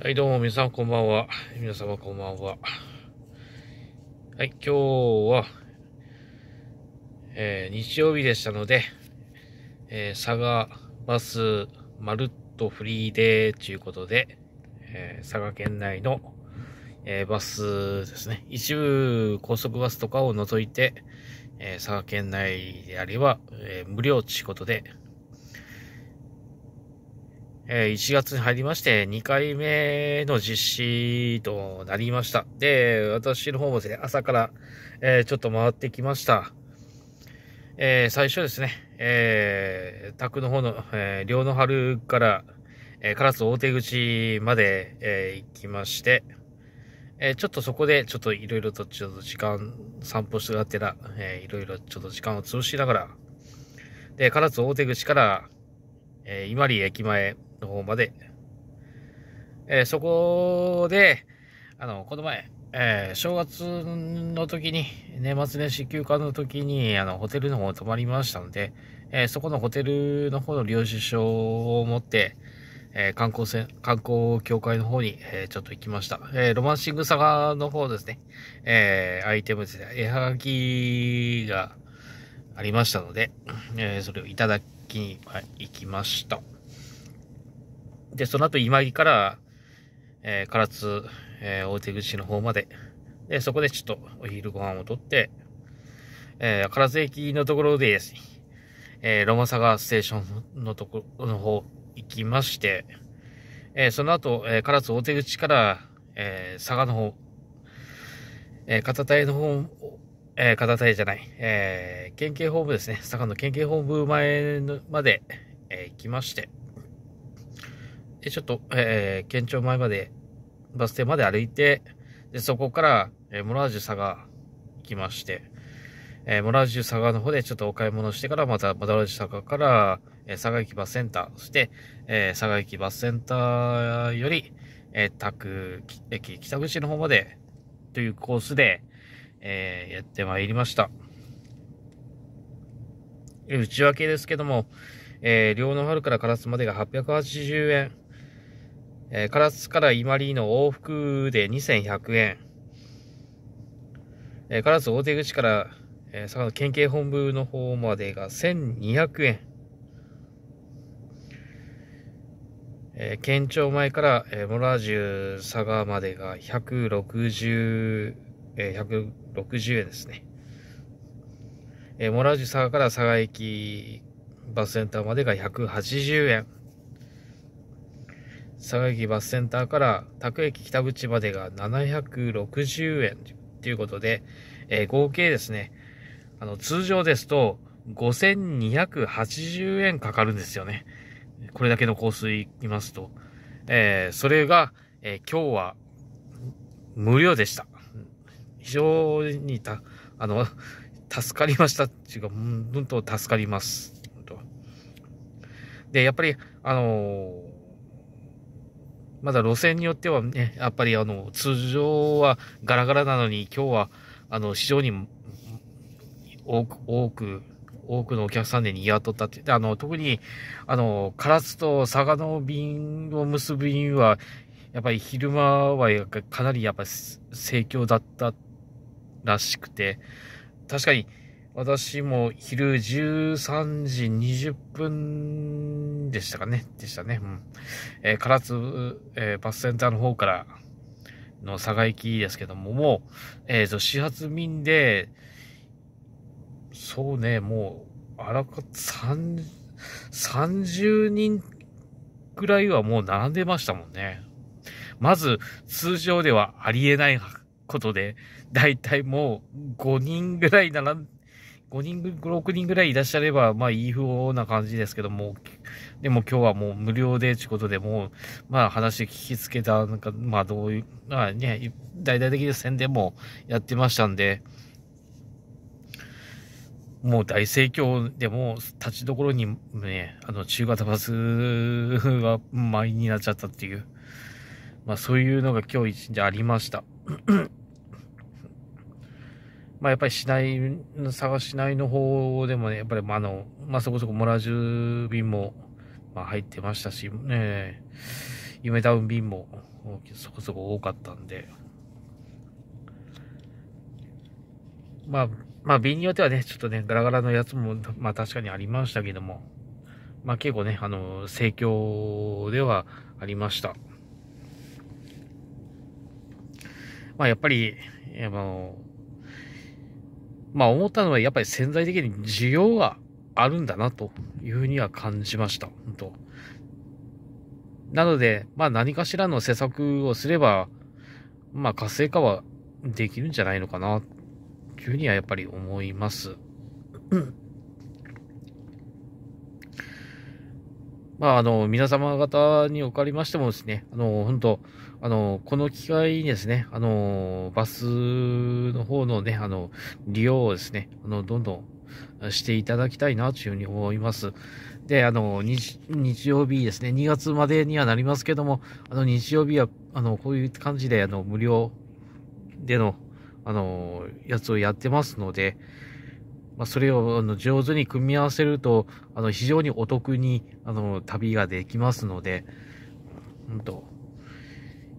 はい、どうも皆さんこんばんは。皆様こんばんは。はい、今日は、えー、日曜日でしたので、えー、佐賀バスまるっとフリーデーということで、えー、佐賀県内の、えバスですね。一部高速バスとかを除いて、え佐賀県内であれば、え無料ということで、え1月に入りまして2回目の実施となりました。で、私の方もですね、朝から、えちょっと回ってきました。え最初ですね、えー、宅の方の、えー、両の春から、えー、唐津大手口まで、えー、行きまして、えー、ちょっとそこで、ちょっといろいろと、ちょっと時間、散歩してがてら、えいろいろちょっと時間を潰しながら、で、唐津大手口から、えー、伊万里駅前の方まで、えー、そこで、あの、この前、えー、正月の時に、年末年始休暇の時に、あの、ホテルの方泊まりましたので、えー、そこのホテルの方の領収書を持って、えー、観光船、観光協会の方に、えー、ちょっと行きました。えー、ロマンシングサガの方ですね。えアイテムですね。絵はがきがありましたので、えそれをいただきに行きました。で、その後今木から、えー、唐津、えー、大手口の方まで、で、そこでちょっとお昼ご飯をとって、えー、唐津駅のところでですね、えー、ロマサガステーションのところの方行きまして、えー、その後、えー、唐津大手口から、えー、佐賀の方、えー、片手の方、えー、片手じゃない、えー、県警本部ですね、佐賀の県警本部前まで、えー、行きまして、で、ちょっと、えー、県庁前まで、バス停まで歩いて、で、そこから、えー、モラージュ佐賀来まして、えー、モラージュ佐賀の方でちょっとお買い物してから、また、モラージュ佐賀から、えー、佐賀駅バスセンター、そして、えー、佐賀駅バスセンターより、えー、く、駅北口の方まで、というコースで、えー、やってまいりました。内訳ですけども、えー、両の春からカラスまでが880円。えー、唐津から伊万里の往復で2100円。えー、唐津大手口から、えー、佐賀の県警本部の方までが1200円。えー、県庁前から、えー、モラージュ佐賀までが160、えー、160円ですね。えー、モラージュ佐賀から佐賀駅バスセンターまでが180円。佐賀駅バスセンターから宅駅北口までが760円ということで、えー、合計ですね、あの、通常ですと5280円かかるんですよね。これだけのコース行きますと。えー、それが、えー、今日は無料でした。非常にた、あの、助かりましたっていうか、本当助かります。で、やっぱり、あのーまだ路線によってはね、やっぱりあの、通常はガラガラなのに、今日は、あの、非常に多く、多く、多くのお客さんで賑わっとったって。で、あの、特に、あの、唐津と佐賀の便を結ぶ便は、やっぱり昼間はかなりやっぱ盛況だったらしくて、確かに、私も昼13時20分でしたかね。でしたね。うん。えー、唐津、えー、バスセンターの方からの佐賀行きですけども、もう、えーと、始発便で、そうね、もう、あらか、三、30人ぐらいはもう並んでましたもんね。まず、通常ではありえないことで、だいたいもう5人ぐらい並んで、5人ぐ、6人ぐらいいらっしゃれば、まあ、いい風な感じですけども、でも今日はもう無料で、ちゅうことで、もう、まあ、話聞きつけた、なんか、まあ、どういう、まあね、大々的に宣伝もやってましたんで、もう大盛況でも立ちどころにね、あの中型バスが満員になっちゃったっていう、まあそういうのが今日一日ありました。まあ、やっぱり市内、佐賀市内の方でもね、やっぱり、まあ、あの、まあ、そこそこモラジュ便も、まあ、入ってましたし、ね、夢ダウン便も、そこそこ多かったんで、まあ、まあ、便によってはね、ちょっとね、ガラガラのやつも、まあ、確かにありましたけども、まあ、結構ね、あの、盛況ではありました。まあ、やっぱり、あの、まあ思ったのはやっぱり潜在的に需要があるんだなというふうには感じました。本当なので、まあ何かしらの施策をすれば、まあ活性化はできるんじゃないのかな、というふうにはやっぱり思います。まあ、あの、皆様方におかれましてもですね、あの、本当あの、この機会にですね、あの、バスの方のね、あの、利用をですね、あの、どんどんしていただきたいな、というふうに思います。で、あの、日、日曜日ですね、2月までにはなりますけども、あの、日曜日は、あの、こういう感じで、あの、無料での、あの、やつをやってますので、まあ、それをあの上手に組み合わせると、あの、非常にお得に、あの、旅ができますので、本当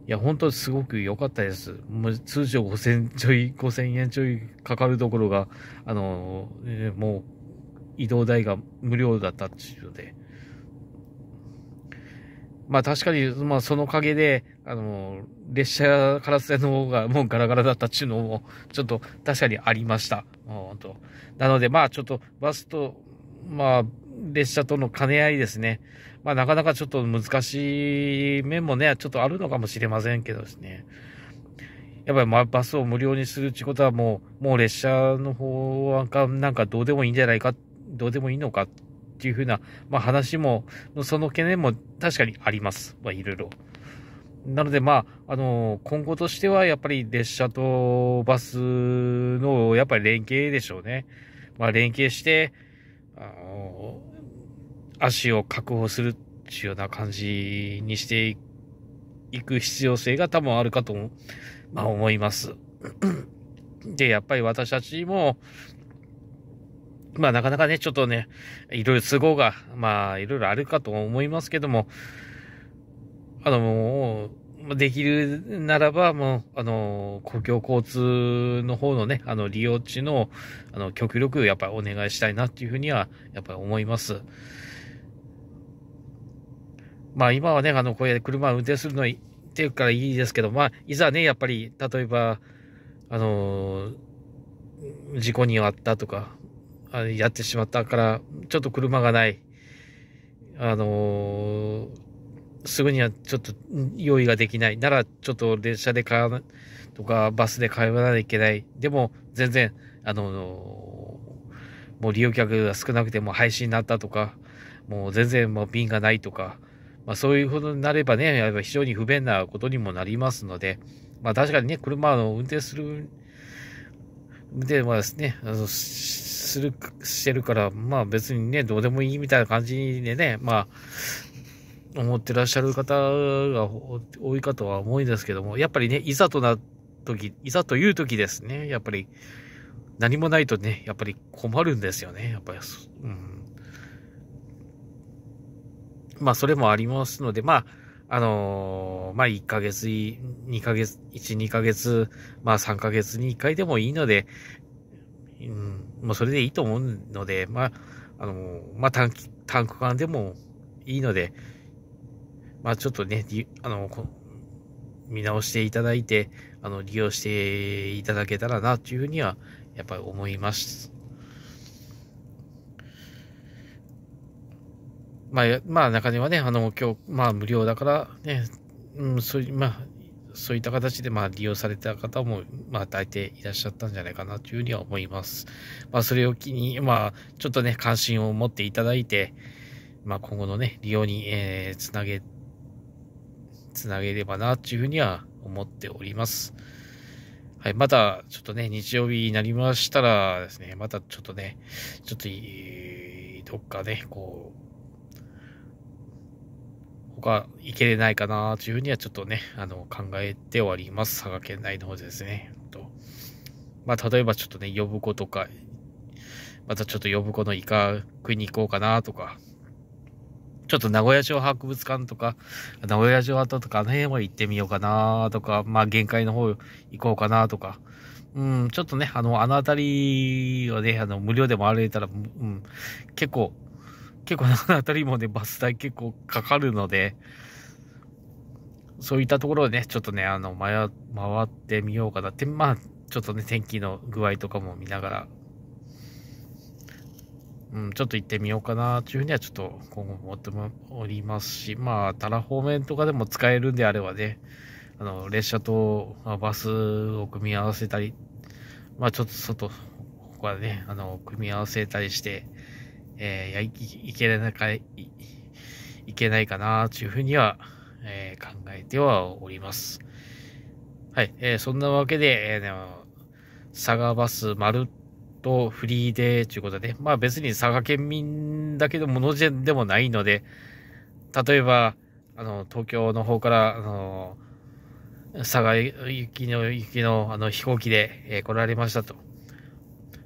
いや、本当すごく良かったです。もう通常5000ちょい、5000円ちょいかかるところが、あの、えー、もう、移動代が無料だったっていうので、まあ確かに、まあそのおかげで、あの、列車から線の方がもうガラガラだったっていうのも、ちょっと確かにありました。本当なのでまあちょっとバスと、まあ、列車との兼ね合いですね。まあなかなかちょっと難しい面もね、ちょっとあるのかもしれませんけどですね。やっぱりまあバスを無料にするってことはもう、もう列車の方はなんかどうでもいいんじゃないか、どうでもいいのかっていうふうな、まあ、話も、その懸念も確かにあります。まあ、いろいろ。なので、まあ、あの、今後としては、やっぱり列車とバスの、やっぱり連携でしょうね。まあ、連携して、あの、足を確保するっていうような感じにしていく必要性が多分あるかと、まあ、思います。で、やっぱり私たちも、まあなかなかね、ちょっとね、いろいろ都合が、まあいろいろあるかと思いますけども、あの、もう、できるならば、もう、あの、公共交通の方のね、あの、利用地の、あの、極力、やっぱりお願いしたいなっていうふうには、やっぱり思います。まあ今はね、あの、こうやって車を運転するのっていうからいいですけど、まあ、いざね、やっぱり、例えば、あの、事故に遭ったとか、あやってしまったから、ちょっと車がない。あのー、すぐにはちょっと用意ができない。なら、ちょっと列車で買わな、とかバスで通わなきゃいけない。でも、全然、あのー、もう利用客が少なくても廃止になったとか、もう全然もう便がないとか、まあ、そういうことになればね、やっぱ非常に不便なことにもなりますので、まあ確かにね、車を運転する、で、まあですね、あの、する、してるから、まあ別にね、どうでもいいみたいな感じでね、まあ、思ってらっしゃる方が多いかとは思うんですけども、やっぱりね、いざとな時、いざという時ですね、やっぱり、何もないとね、やっぱり困るんですよね、やっぱり、うん。まあそれもありますので、まあ、あのー、まあ、1ヶ月、2ヶ月、1、2ヶ月、まあ、3ヶ月に1回でもいいので、うん、もうそれでいいと思うので、まあ、あの、まあ短期、短期間でもいいので、まあちょっとね、あの、見直していただいて、あの、利用していただけたらな、というふうには、やっぱり思います。まあ、まあ中にはね、あの、今日、まあ無料だから、ね、うん、そういう、まあ、そういった形でまあ利用された方もまあ大抵いらっしゃったんじゃないかなというふうには思います。まあ、それを機に、まあ、ちょっとね、関心を持っていただいて、まあ、今後のね、利用に、えー、つなげ、つなげればなというふうには思っております。はい、また、ちょっとね、日曜日になりましたらですね、またちょっとね、ちょっと、どっかね、こう、他行けれないかなというふうにはちょっとね、あの、考えております。佐賀県内の方ですね。とまあ、例えばちょっとね、呼ぶ子とか、またちょっと呼ぶ子のイカ食いに行こうかなとか、ちょっと名古屋城博物館とか、名古屋城跡とか、あの辺も行ってみようかなとか、まあ限界の方行こうかなとか、うん、ちょっとね、あの、あの辺りはね、あの、無料でも歩いたら、うん、結構、結構長の辺りもね、バス代結構かかるので、そういったところでね、ちょっとね、あの、回ってみようかなって、まあ、ちょっとね、天気の具合とかも見ながら、うん、ちょっと行ってみようかな、というふうにはちょっと今後思っておりますし、まあ、た方面とかでも使えるんであればね、あの、列車と、まあ、バスを組み合わせたり、まあ、ちょっと外、ここはね、あの、組み合わせたりして、えー、いい、いけないか、い、いけないかな、というふうには、えー、考えてはおります。はい、えー、そんなわけで、えー、ね、佐賀バスまるっとフリーで、ということで、まあ別に佐賀県民だけのものでもないので、例えば、あの、東京の方から、あの、佐賀行きの、行きの、あの、飛行機で、えー、来られましたと。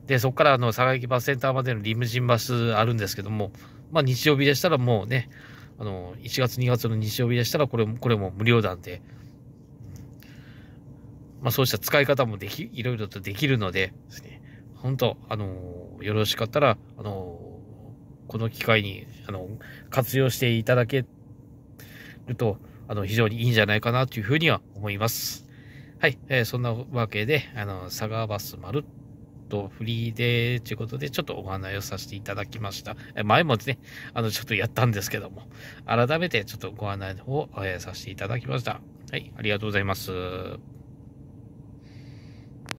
で、そこからあの、佐賀駅バスセンターまでのリムジンバスあるんですけども、まあ日曜日でしたらもうね、あの、1月2月の日曜日でしたらこれも、これも無料なんで、まあそうした使い方もでき、いろいろとできるのでですね、本当あの、よろしかったら、あの、この機会に、あの、活用していただけると、あの、非常にいいんじゃないかなというふうには思います。はい、えー、そんなわけで、あの、佐賀バス丸とフリーで、ということで、ちょっとお話をさせていただきました。前もね、あの、ちょっとやったんですけども、改めてちょっとご案内の方を、させていただきました。はい、ありがとうございます。